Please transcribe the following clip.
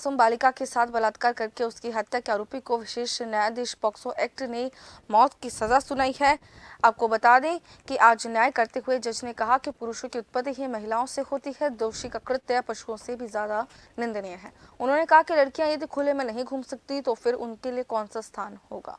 मासूम बालिका के साथ बलात्कार करके उसकी हत्या के आरोपी को विशेष न्यायाधीश पॉक्सो एक्ट ने मौत की सजा सुनाई है आपको बता दें कि आज न्याय करते हुए जज ने कहा कि पुरुषों की उत्पत्ति ही महिलाओं से होती है दोषी का कृत्य पशुओं से भी ज्यादा निंदनीय है उन्होंने कहा कि लड़कियां यदि खुले में नहीं घूम सकती तो फिर उनके लिए कौन सा स्थान होगा